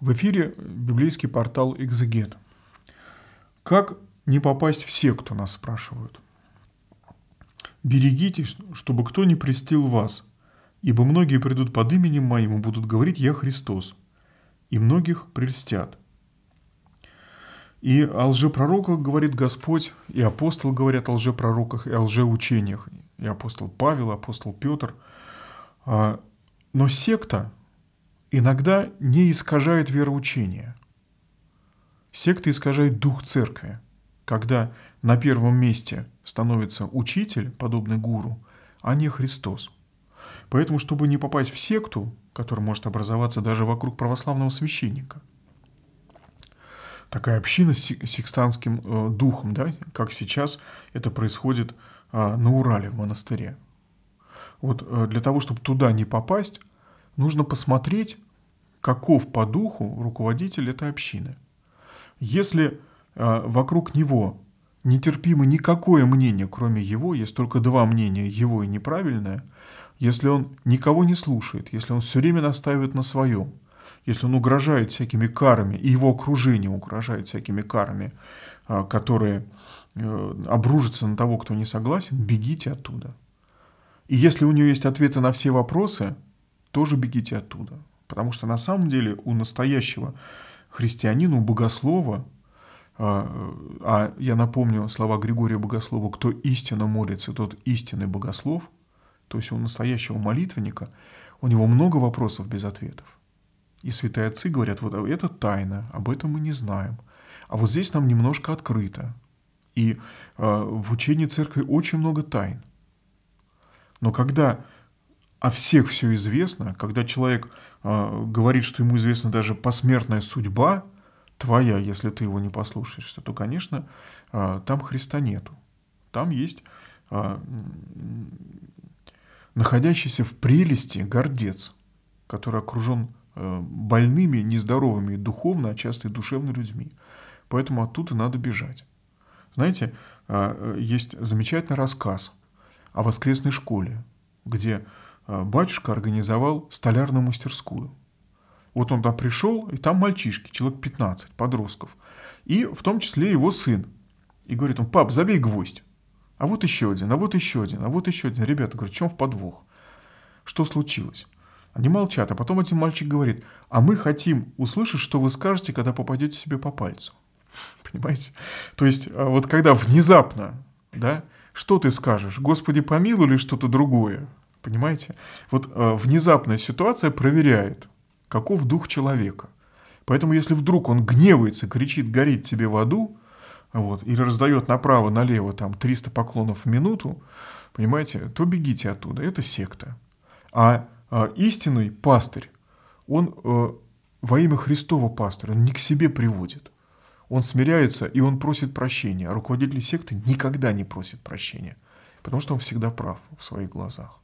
В эфире библейский портал «Экзегет». Как не попасть в секту, нас спрашивают. «Берегитесь, чтобы кто не престил вас, ибо многие придут под именем моим и будут говорить «Я Христос», и многих прельстят». И о лжепророках говорит Господь, и апостол говорят о лжепророках, и о лжеучениях, и апостол Павел, и апостол Петр. А, но секта – иногда не искажают вероучение. Секты искажают дух церкви, когда на первом месте становится учитель, подобный гуру, а не Христос. Поэтому, чтобы не попасть в секту, которая может образоваться даже вокруг православного священника, такая община с секстанским э, духом, да, как сейчас это происходит а, на Урале в монастыре. Вот э, для того, чтобы туда не попасть, нужно посмотреть, каков по духу руководитель этой общины. Если э, вокруг него нетерпимо никакое мнение, кроме его, есть только два мнения, его и неправильное, если он никого не слушает, если он все время настаивает на своем, если он угрожает всякими карами, и его окружение угрожает всякими карами, э, которые э, обрушатся на того, кто не согласен, бегите оттуда. И если у него есть ответы на все вопросы – тоже бегите оттуда. Потому что на самом деле у настоящего христианина, у богослова, а, а я напомню слова Григория Богослова, кто истинно молится, тот истинный богослов, то есть у настоящего молитвенника, у него много вопросов без ответов. И святые отцы говорят, вот это тайна, об этом мы не знаем. А вот здесь нам немножко открыто. И а, в учении церкви очень много тайн. Но когда о всех все известно, когда человек э, говорит, что ему известна даже посмертная судьба твоя, если ты его не послушаешься, то, конечно, э, там Христа нету. Там есть э, находящийся в прелести гордец, который окружен э, больными, нездоровыми духовно, а часто и душевно людьми. Поэтому оттуда надо бежать. Знаете, э, есть замечательный рассказ о воскресной школе, где Э, батюшка организовал столярную мастерскую. Вот он туда пришел, и там мальчишки, человек 15, подростков. И в том числе его сын. И говорит он, пап, забей гвоздь. А вот еще один, а вот еще один, а вот еще один. Ребята говорят, в чем в подвох? Что случилось? Они молчат, а потом один мальчик говорит, а мы хотим услышать, что вы скажете, когда попадете себе по пальцу. Понимаете? То есть э, вот когда внезапно, да, что ты скажешь? Господи помилуй или что-то другое? Понимаете? Вот э, внезапная ситуация проверяет, каков дух человека. Поэтому если вдруг он гневается, кричит, горит тебе в аду, вот, или раздает направо-налево там 300 поклонов в минуту, понимаете, то бегите оттуда, это секта. А э, истинный пастырь, он э, во имя Христова пастырь, он не к себе приводит. Он смиряется и он просит прощения, а руководитель секты никогда не просит прощения, потому что он всегда прав в своих глазах.